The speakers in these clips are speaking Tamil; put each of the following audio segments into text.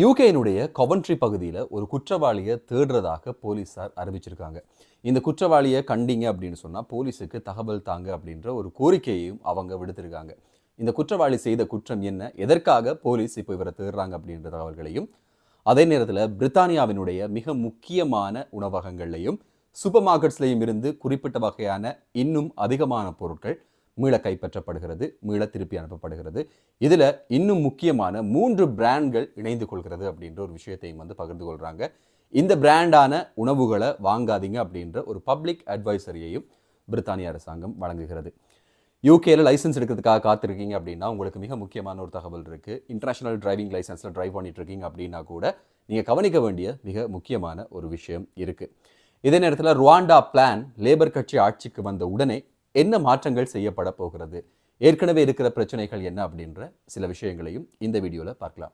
யூகேனுடைய கவன்ட்ரி பகுதியில் ஒரு குற்றவாளியை தேடுறதாக போலீஸார் அறிவிச்சிருக்காங்க இந்த குற்றவாளியை கண்டிங்க அப்படின்னு சொன்னால் போலீஸுக்கு தகவல் தாங்க அப்படின்ற ஒரு கோரிக்கையையும் அவங்க விடுத்திருக்காங்க இந்த குற்றவாளி செய்த குற்றம் என்ன எதற்காக போலீஸ் இப்போ இவரை தேடுறாங்க அப்படின்ற தகவல்களையும் அதே நேரத்தில் பிரித்தானியாவினுடைய மிக முக்கியமான உணவகங்கள்லையும் சூப்பர் மார்க்கெட்ஸ்லையும் இருந்து குறிப்பிட்ட வகையான இன்னும் அதிகமான பொருட்கள் மீள கைப்பற்றப்படுகிறது மீள திருப்பி அனுப்பப்படுகிறது இதில் இன்னும் முக்கியமான மூன்று பிராண்ட்கள் இணைந்து கொள்கிறது அப்படின்ற ஒரு விஷயத்தையும் வந்து பகிர்ந்து கொள்கிறாங்க இந்த பிராண்டான உணவுகளை வாங்காதீங்க அப்படின்ற ஒரு பப்ளிக் அட்வைசரியையும் பிரித்தானிய அரசாங்கம் வழங்குகிறது யூகேல லைசன்ஸ் எடுக்கிறதுக்காக காத்திருக்கீங்க அப்படின்னா உங்களுக்கு மிக முக்கியமான ஒரு தகவல் இருக்குது இன்டர்நேஷனல் டிரைவிங் லைசன்ஸில் ட்ரைவ் பண்ணிட்டு இருக்கீங்க அப்படின்னா கூட நீங்கள் கவனிக்க வேண்டிய மிக முக்கியமான ஒரு விஷயம் இருக்குது இதே நேரத்தில் ருவாண்டா பிளான் லேபர் கட்சி ஆட்சிக்கு வந்த உடனே என்ன மாற்றங்கள் செய்யப்பட போகிறது ஏற்கனவே இருக்கிற பிரச்சனைகள் என்ன அப்படின்ற சில விஷயங்களையும் இந்த வீடியோவில் பார்க்கலாம்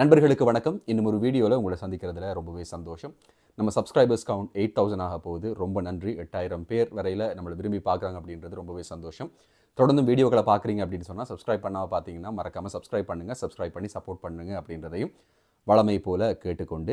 நண்பர்களுக்கு வணக்கம் இன்னும் ஒரு வீடியோவில் உங்களை சந்திக்கிறதுல ரொம்பவே சந்தோஷம் நம்ம சப்ஸ்கிரைபர்ஸ் கவுண்ட் எயிட் தௌசண்ட் ஆக போகுது ரொம்ப நன்றி எட்டாயிரம் பேர் வரையில் நம்மளை விரும்பி பார்க்குறாங்க அப்படின்றது ரொம்பவே சந்தோஷம் தொடர்ந்து வீடியோக்களை பார்க்குறீங்க அப்படின்னு சொன்னால் சப்ஸ்கிரைப் பண்ணாமல் பார்த்தீங்கன்னா மறக்காமல் சப்ஸ்கிரைப் பண்ணுங்கள் சப்ஸ்கிரைப் பண்ணி சப்போர்ட் பண்ணுங்கள் அப்படின்றதையும் வளமை போல கேட்டுக்கொண்டு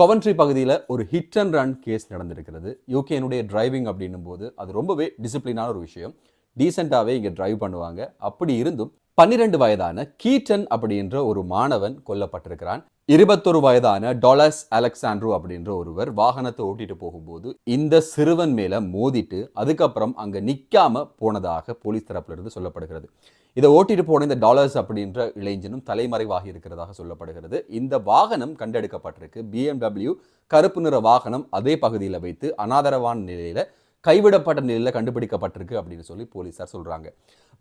கொவன்ட்ரி பகுதியில் ஒரு ஹிட் அண்ட் ரன் கேஸ் நடந்திருக்கிறது யூகேனுடைய டிரைவிங் அப்படின்னும் போது அது ரொம்பவே டிசிப்ளினான ஒரு விஷயம் டீசெண்டாகவே இங்கே டிரைவ் பண்ணுவாங்க அப்படி இருந்தும் பன்னிரெண்டு வயதான கீட்டன் அப்படின்ற ஒரு மாணவன் கொல்லப்பட்டிருக்கிறான் இருபத்தொரு வயதான டாலஸ் அலெக்சாண்ட்ரோ அப்படின்ற ஒருவர் வாகனத்தை ஓட்டிட்டு போகும்போது இந்த சிறுவன் மேல மோதிட்டு அதுக்கப்புறம் அங்க நிக்காம போனதாக போலீஸ் தரப்புல இருந்து சொல்லப்படுகிறது இதை ஓட்டிட்டு போன இந்த டாலர்ஸ் அப்படின்ற இளைஞனும் தலைமறைவாகி இருக்கிறதாக சொல்லப்படுகிறது இந்த வாகனம் கண்டெடுக்கப்பட்டிருக்கு பிஎம்டபிள்யூ கருப்பு நிற வாகனம் அதே பகுதியில் வைத்து அனாதரவான நிலையில் கைவிடப்பட்ட நிலையில் கண்டுபிடிக்கப்பட்டிருக்கு அப்படின்னு சொல்லி போலீஸார் சொல்கிறாங்க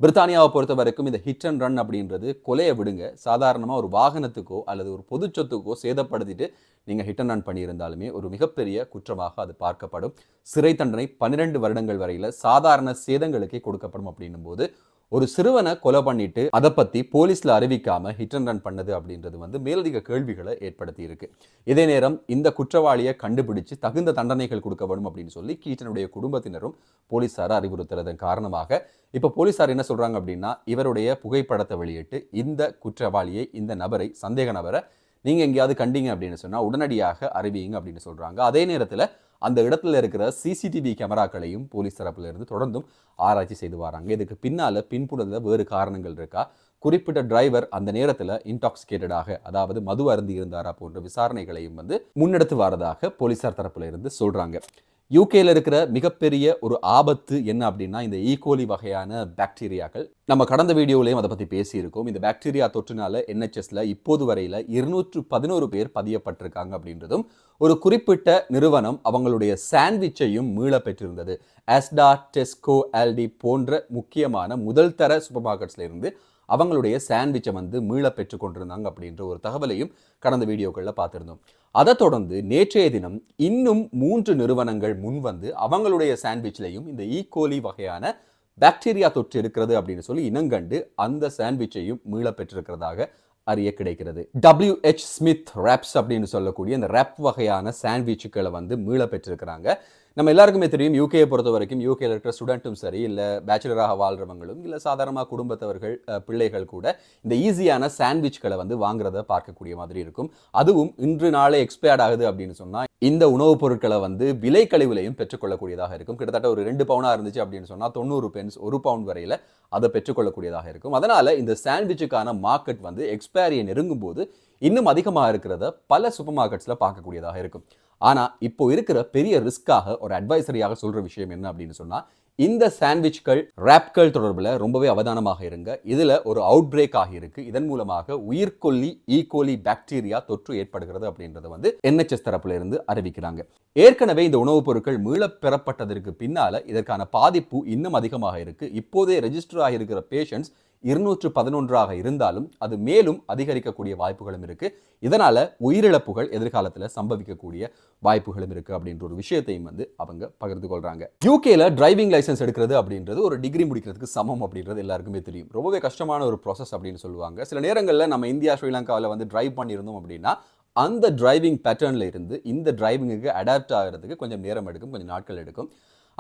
பிரித்தானியாவை பொறுத்த வரைக்கும் இந்த ஹிட் அண்ட் ரன் அப்படின்றது கொலையை விடுங்க சாதாரணமாக ஒரு வாகனத்துக்கோ அல்லது ஒரு பொது சொத்துக்கோ சேதப்படுத்திட்டு நீங்கள் ஹிட் அண்ட் ரன் பண்ணியிருந்தாலுமே ஒரு மிகப்பெரிய குற்றமாக அது பார்க்கப்படும் சிறை தண்டனை பன்னிரெண்டு வருடங்கள் வரையில் சாதாரண சேதங்களுக்கே கொடுக்கப்படும் அப்படின்னும் போது ஒரு சிறுவனை கொலை பண்ணிட்டு அதை பற்றி போலீஸில் அறிவிக்காமல் ஹிட் அண்ட் ரன் பண்ணது அப்படின்றது வந்து மேலதிக கேள்விகளை ஏற்படுத்தி இருக்கு இதே நேரம் இந்த குற்றவாளியை கண்டுபிடிச்சு தகுந்த தண்டனைகள் கொடுக்கப்படும் அப்படின்னு சொல்லி கீட்டனுடைய குடும்பத்தினரும் போலீஸார அறிவுறுத்துறதன் காரணமாக இப்போ போலீசார் என்ன சொல்கிறாங்க அப்படின்னா இவருடைய புகைப்படத்தை வெளியிட்டு இந்த குற்றவாளியை இந்த நபரை சந்தேக நபரை நீங்கள் எங்கேயாவது கண்டிங்க அப்படின்னு சொன்னால் உடனடியாக அறிவியுங்க அப்படின்னு சொல்கிறாங்க அதே நேரத்தில் அந்த இடத்துல இருக்கிற சிசிடிவி கேமராக்களையும் போலீஸ் தரப்பிலிருந்து தொடர்ந்தும் ஆராய்ச்சி செய்து வராங்க இதுக்கு பின்னால் பின்புடத்தில் வேறு காரணங்கள் இருக்கா குறிப்பிட்ட டிரைவர் அந்த நேரத்தில் இன்டாக்சிகேட்டடாக அதாவது மது அருந்தி இருந்தாரா போன்ற விசாரணைகளையும் வந்து முன்னெடுத்து வரதாக போலீஸார் தரப்பில் இருந்து சொல்கிறாங்க யூகேல இருக்கிற மிகப்பெரிய ஒரு ஆபத்து என்ன அப்படின்னா இந்த ஈகோலி e. வகையான பாக்டீரியாக்கள் நம்ம கடந்த வீடியோலையும் அதை பற்றி பேசியிருக்கோம் இந்த பாக்டீரியா தொற்றுனால என்ஹெச்எஸ்ல இப்போது வரையில் இருநூற்று பதினோரு பேர் பதியப்பட்டிருக்காங்க அப்படின்றதும் ஒரு குறிப்பிட்ட நிறுவனம் அவங்களுடைய சாண்ட்விச்சையும் மீள பெற்றிருந்தது அஸ்டா டெஸ்கோ ஆல்டி போன்ற முக்கியமான முதல் தர சூப்பர் மார்க்கெட்ஸ்ல இருந்து அவங்களுடைய சாண்ட்விச்சை வந்து மீள பெற்று கொண்டிருந்தாங்க அப்படின்ற ஒரு தகவலையும் கடந்த வீடியோக்களில் பார்த்துருந்தோம் அதை தொடர்ந்து நேற்றைய தினம் இன்னும் மூன்று நிறுவனங்கள் முன் வந்து அவங்களுடைய சாண்ட்விச்லையும் இந்த ஈகோலி e. வகையான பாக்டீரியா தொற்று இருக்கிறது அப்படின்னு சொல்லி இனங்கண்டு அந்த சாண்ட்விச்சையும் மீள பெற்றிருக்கிறதாக அறிய கிடைக்கிறது டபிள்யூ ஹெச் ஸ்மித் ரேப்ஸ் அப்படின்னு சொல்லக்கூடிய இந்த ரேப் வகையான சாண்ட்விச்சுக்களை வந்து மீள பெற்றிருக்கிறாங்க நம்ம எல்லாருக்குமே தெரியும் யூகேயை பொறுத்த வரைக்கும் யூகேயில் இருக்கிற ஸ்டூடெண்ட்டும் சரி இல்லை பேச்சுலராக வாழ்கிறவங்களும் இல்லை சாதாரணமாக குடும்பத்தவர்கள் பிள்ளைகள் கூட இந்த ஈஸியான சாண்ட்விச்களை வந்து வாங்குறத பார்க்கக்கூடிய மாதிரி இருக்கும் அதுவும் இன்று நாளே எக்ஸ்பயர்ட் ஆகுது அப்படின்னு சொன்னால் இந்த உணவுப் பொருட்களை வந்து விலை கழிவுலையும் பெற்றுக்கொள்ளக்கூடியதாக இருக்கும் கிட்டத்தட்ட ஒரு ரெண்டு பவுனாக இருந்துச்சு அப்படின்னு சொன்னால் தொண்ணூறு பென்ஸ் ஒரு பவுண்ட் வரையில் அதை பெற்றுக்கொள்ளக்கூடியதாக இருக்கும் அதனால் இந்த சாண்ட்விச்சுக்கான மார்க்கெட் வந்து எக்ஸ்பயரியை நெருங்கும் போது இன்னும் அதிகமாக இருக்கிறத பல சூப்பர் மார்க்கெட்ஸில் பார்க்கக்கூடியதாக இருக்கும் ஆனால் இப்போ இருக்கிற பெரிய ரிஸ்க்காக ஒரு அட்வைசரியாக சொல்கிற விஷயம் என்ன அப்படின்னு சொன்னால் இந்த சாண்ட்விச்கள் ரேப்கள் தொடர்பில் ரொம்பவே அவதானமாக இருங்க இதில் ஒரு அவுட் பிரேக் ஆகியிருக்கு இதன் மூலமாக உயிர்கொல்லி ஈகோலி e. பாக்டீரியா தொற்று ஏற்படுகிறது அப்படின்றத வந்து என்ஹெச்எஸ் தரப்புல இருந்து அறிவிக்கிறாங்க ஏற்கனவே இந்த உணவுப் பொருட்கள் மீளப் பெறப்பட்டதற்கு பின்னால் இதற்கான பாதிப்பு இன்னும் அதிகமாக இருக்கு இப்போதே ரெஜிஸ்டர் ஆகியிருக்கிற பேஷண்ட்ஸ் இருநூற்று பதினொன்றாக இருந்தாலும் அது மேலும் அதிகரிக்கக்கூடிய வாய்ப்புகளும் இருக்குது இதனால் உயிரிழப்புகள் எதிர்காலத்தில் சம்பவிக்கக்கூடிய வாய்ப்புகளும் இருக்குது அப்படின்ற ஒரு விஷயத்தையும் வந்து அவங்க பகிர்ந்து கொள்கிறாங்க யூகேல டிரைவிங் லைசன்ஸ் எடுக்கிறது அப்படின்றது ஒரு டிகிரி முடிக்கிறதுக்கு சமம் அப்படின்றது எல்லாருக்குமே தெரியும் ரொம்பவே கஷ்டமான ஒரு ப்ராசஸ் அப்படின்னு சொல்லுவாங்க சில நேரங்களில் நம்ம இந்தியா ஸ்ரீலங்காவில் வந்து டிரைவ் பண்ணியிருந்தோம் அப்படின்னா அந்த டிரைவிங் பேட்டர்னில் இருந்து இந்த டிரைவிங்குக்கு அடாப்ட் ஆகிறதுக்கு கொஞ்சம் நேரம் எடுக்கும் கொஞ்சம் நாட்கள் எடுக்கும்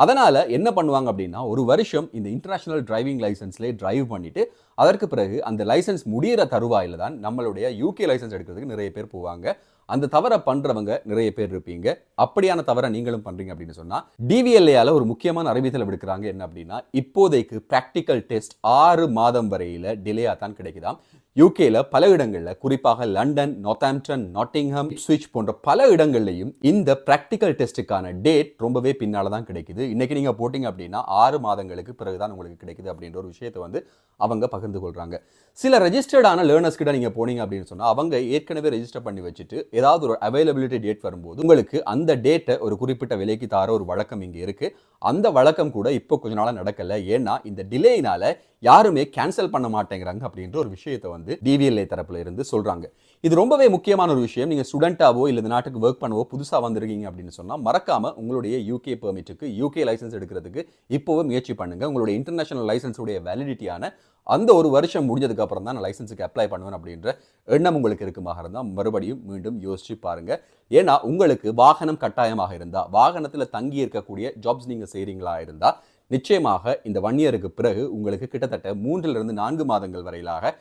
அதனால் என்ன பண்ணுவாங்க அப்படின்னா ஒரு வருஷம் இந்த இன்டர்நேஷ்னல் டிரைவிங் லைசன்ஸ்லேயே டிரைவ் பண்ணிவிட்டு அதற்கு பிறகு அந்த லைசன்ஸ் முடிகிற தருவாயில் தான் நம்மளுடைய யூகே லைசன்ஸ் எடுக்கிறதுக்கு நிறைய பேர் போவாங்க அந்த தவறை பண்ணுறவங்க நிறைய பேர் இருப்பீங்க அப்படியான தவறை நீங்களும் பண்ணுறீங்க அப்படின்னு சொன்னால் டிவிஎல்ஏயால் ஒரு முக்கியமான அறிவித்தல் விடுக்கிறாங்க என்ன அப்படின்னா இப்போதைக்கு ப்ராக்டிக்கல் டெஸ்ட் ஆறு மாதம் வரையில் டிலேயாக தான் கிடைக்குதாம் யூகேல பல இடங்களில் குறிப்பாக லண்டன் நோத்தாம்டன் நாட்டிங்ஹாம் ஸ்விட்ச் போன்ற பல இடங்கள்லையும் இந்த ப்ராக்டிக்கல் டெஸ்ட்டுக்கான டேட் ரொம்பவே பின்னால் தான் கிடைக்குது இன்றைக்கி நீங்கள் போட்டிங்க அப்படின்னா ஆறு மாதங்களுக்கு பிறகு தான் உங்களுக்கு கிடைக்குது அப்படின்ற ஒரு விஷயத்தை வந்து அவங்க பகிர்ந்து கொள்கிறாங்க சில ரெஜிஸ்டர்டான லேர்னர்ஸ் கிட்ட நீங்கள் போனீங்க அப்படின்னு சொன்னால் அவங்க ஏற்கனவே ரெஜிஸ்டர் பண்ணி வச்சுட்டு ஏதாவது ஒரு அவைலபிலிட்டி டேட் வரும்போது உங்களுக்கு அந்த டேட்டை ஒரு குறிப்பிட்ட விலைக்கு தார ஒரு வழக்கம் இங்கே இருக்குது அந்த வழக்கம் கூட இப்போ கொஞ்ச நாளாக நடக்கலை ஏன்னா இந்த டிலேயினால் யாருமே கேன்சல் பண்ண மாட்டேங்கிறாங்க அப்படின்ற ஒரு விஷயத்தை வந்து டிவிஎல்ஏ தரப்புல இருந்து சொல்றாங்க இது ரொம்பவே முக்கியமான ஒரு விஷயம் நீங்கள் ஸ்டூடெண்ட்டாவோ இல்லை இந்த நாட்டுக்கு ஒர்க் பண்ணவோ புதுசாக வந்திருக்கீங்க அப்படின்னு சொன்னால் மறக்காமல் உங்களுடைய யூகே பெர்மிட்டுக்கு யூகே லைசன்ஸ் எடுக்கிறதுக்கு இப்போவே முயற்சி பண்ணுங்கள் உங்களுடைய இன்டர்நேஷனல் லைசன்ஸுடைய வேலிடிட்டியான அந்த ஒரு வருஷம் முடிஞ்சதுக்கு அப்புறம் தான் நான் லைசன்ஸுக்கு அப்ளை பண்ணுவேன் அப்படின்ற எண்ணம் உங்களுக்கு இருக்குமாக இருந்தால் மறுபடியும் மீண்டும் யோசிச்சு பாருங்கள் ஏன்னா உங்களுக்கு வாகனம் கட்டாயமாக இருந்தால் வாகனத்தில் தங்கி இருக்கக்கூடிய ஜாப்ஸ் நீங்கள் செய்கிறீங்களா இருந்தால் நிச்சயமாக இந்த ஒன் இயருக்கு பிறகு உங்களுக்கு கிட்டத்தட்ட மூன்றிலிருந்து நான்கு மாதங்கள் வரையிலாக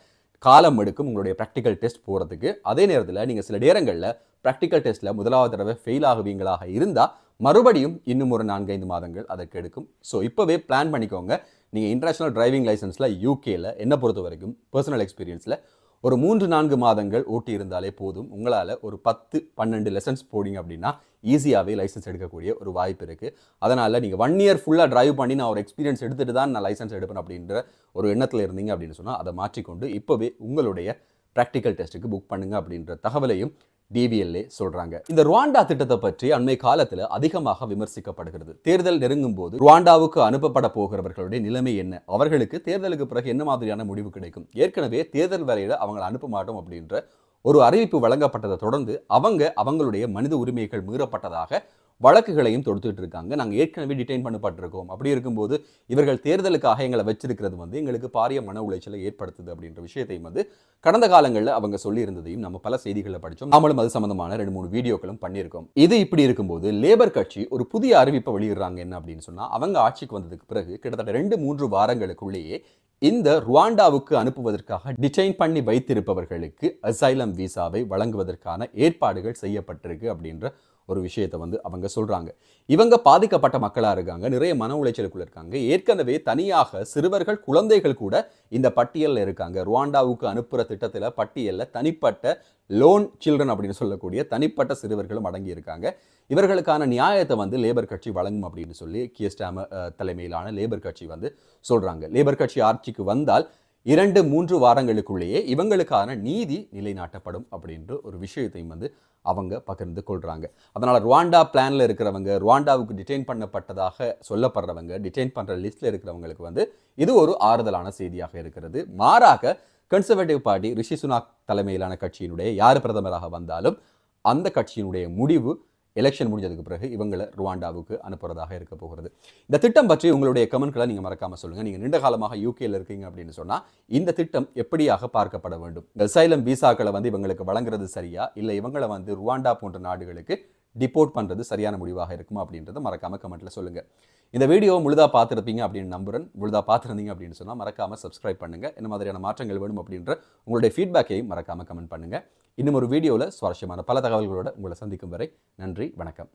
காலம் எடுக்கும் உங்களுடைய ப்ராக்டிக்கல் டெஸ்ட் போகிறதுக்கு அதே நேரத்தில் நீங்கள் சில நேரங்களில் ப்ராக்டிக்கல் டெஸ்ட்டில் முதலாவது தடவை ஃபெயில் ஆகுவீங்களாக இருந்தால் மறுபடியும் இன்னும் ஒரு நான்கைந்து மாதங்கள் அதற்கு எடுக்கும் ஸோ இப்போவே பிளான் பண்ணிக்கோங்க நீங்கள் இன்டர்நேஷ்னல் டிரைவிங் லைசன்ஸில் யூகேயில் என்ன பொறுத்த வரைக்கும் பர்சனல் எக்ஸ்பீரியன்ஸில் ஒரு மூன்று நான்கு மாதங்கள் ஓட்டி இருந்தாலே போதும் உங்களால் ஒரு பத்து பன்னெண்டு லெசன்ஸ் போடிங்க அப்படின்னா ஈஸியாகவே லைசன்ஸ் எடுக்கக்கூடிய ஒரு வாய்ப்பு இருக்குது அதனால் நீங்கள் ஒன் இயர் ஃபுல்லாக ட்ரைவ் பண்ணி நான் ஒரு எக்ஸ்பீரியன்ஸ் எடுத்துகிட்டு தான் நான் லைசன்ஸ் எடுப்பேன் அப்படின்ற ஒரு எண்ணத்தில் இருந்தீங்க அப்படின்னு சொன்னால் அதை மாற்றிக்கொண்டு இப்போவே உங்களுடைய ப்ராக்டிக்கல் டெஸ்ட்டுக்கு புக் பண்ணுங்க அப்படின்ற தகவலையும் டிவிஎல்ஏ சொல்கிறாங்க இந்த ருவாண்டா திட்டத்தை பற்றி அண்மை காலத்தில் அதிகமாக விமர்சிக்கப்படுகிறது தேர்தல் நெருங்கும் போது ருவாண்டாவுக்கு அனுப்பப்பட போகிறவர்களுடைய நிலைமை என்ன அவர்களுக்கு தேர்தலுக்கு பிறகு என்ன மாதிரியான முடிவு கிடைக்கும் ஏற்கனவே தேர்தல் வேலையில் அவங்களை அனுப்ப மாட்டோம் அப்படின்ற ஒரு அறிவிப்பு வழங்கப்பட்டதை தொடர்ந்து அவங்க அவங்களுடைய மனித உரிமைகள் மீறப்பட்டதாக வழக்குகளையும் தொடுத்துட்டு இருக்காங்க நாங்கள் ஏற்கனவே டிடைன் பண்ணப்பட்டிருக்கோம் அப்படி இருக்கும்போது இவர்கள் தேர்தலுக்காக எங்களை வச்சிருக்கிறது வந்து எங்களுக்கு பாரிய மன உளைச்சலை ஏற்படுத்துது அப்படின்ற விஷயத்தையும் வந்து கடந்த காலங்களில் அவங்க சொல்லியிருந்ததையும் நம்ம பல செய்திகளில் படித்தோம் நாமளும் அது சம்மந்தமான ரெண்டு மூணு வீடியோக்களும் பண்ணியிருக்கோம் இது இப்படி இருக்கும்போது லேபர் கட்சி ஒரு புதிய அறிவிப்பை வெளியிடுறாங்க என்ன அப்படின்னு சொன்னால் அவங்க ஆட்சிக்கு வந்ததுக்கு பிறகு கிட்டத்தட்ட ரெண்டு மூன்று வாரங்களுக்குள்ளேயே இந்த ருவாண்டாவுக்கு அனுப்புவதற்காக டிசைன் பண்ணி வைத்திருப்பவர்களுக்கு அசைலம் விசாவை வழங்குவதற்கான ஏற்பாடுகள் செய்யப்பட்டிருக்கு அப்படின்ற ஒரு விஷயத்தை வந்து அவங்க சொல்கிறாங்க இவங்க பாதிக்கப்பட்ட மக்களாக இருக்காங்க நிறைய மன உளைச்சலுக்குள்ள இருக்காங்க ஏற்கனவே தனியாக சிறுவர்கள் குழந்தைகள் கூட இந்த பட்டியலில் இருக்காங்க ருவாண்டாவுக்கு அனுப்புகிற திட்டத்தில் பட்டியலில் தனிப்பட்ட லோன் சில்ட்ரன் அப்படின்னு சொல்லக்கூடிய தனிப்பட்ட சிறுவர்களும் அடங்கியிருக்காங்க இவர்களுக்கான நியாயத்தை வந்து லேபர் கட்சி வழங்கும் அப்படின்னு சொல்லி கியஸ்டாம தலைமையிலான லேபர் கட்சி வந்து சொல்கிறாங்க லேபர் கட்சி ஆட்சிக்கு வந்தால் இரண்டு மூன்று வாரங்களுக்குள்ளேயே இவங்களுக்கான நீதி நிலைநாட்டப்படும் அப்படின்ற ஒரு விஷயத்தையும் வந்து அவங்க பகிர்ந்து கொள்கிறாங்க அதனால் ருவாண்டா பிளானில் இருக்கிறவங்க ருவாண்டாவுக்கு டிடைன் பண்ணப்பட்டதாக சொல்லப்படுறவங்க டிடைன் பண்ணுற லிஸ்ட்டில் இருக்கிறவங்களுக்கு வந்து இது ஒரு ஆறுதலான செய்தியாக இருக்கிறது மாறாக கன்சர்வேட்டிவ் பார்ட்டி ரிஷி சுனாக் தலைமையிலான கட்சியினுடைய யார் பிரதமராக வந்தாலும் அந்த கட்சியினுடைய முடிவு எலெக்ஷன் முடிஞ்சதுக்கு பிறகு இவங்களை ருவாண்டாவுக்கு அனுப்புறதாக இருக்க போகிறது இந்த திட்டம் பற்றி உங்களுடைய கமெண்ட்களை நீங்கள் மறக்காமல் சொல்லுங்கள் நீங்கள் நீண்ட காலமாக யூகேயில் இருக்கீங்க அப்படின்னு சொன்னால் இந்த திட்டம் எப்படியாக பார்க்கப்பட வேண்டும் சைலம் விசாக்களை வந்து இவங்களுக்கு வழங்குறது சரியா இல்லை இவங்களை வந்து ருவாண்டா போன்ற நாடுகளுக்கு டிப்போர்ட் பண்ணுறது சரியான முடிவாக இருக்குமா அப்படின்றத மறக்காமல் கமெண்ட்டில் சொல்லுங்கள் இந்த வீடியோ முழுதாக பார்த்துருப்பீங்க அப்படின்னு நம்புறேன் முழுதாக பார்த்துருந்தீங்க அப்படின்னு சொன்னால் மறக்காமல் சப்ஸ்கிரைப் பண்ணுங்கள் என்ன மாதிரியான மாற்றங்கள் வேணும் அப்படின்ற உங்களுடைய ஃபீட்பேக்கையும் மறக்காமல் கமெண்ட் பண்ணுங்கள் இன்னும் ஒரு வீடியோவில் சுவாரஸ்யமான பல தகவல்களோடு உங்களை சந்திக்கும் வரை நன்றி வணக்கம்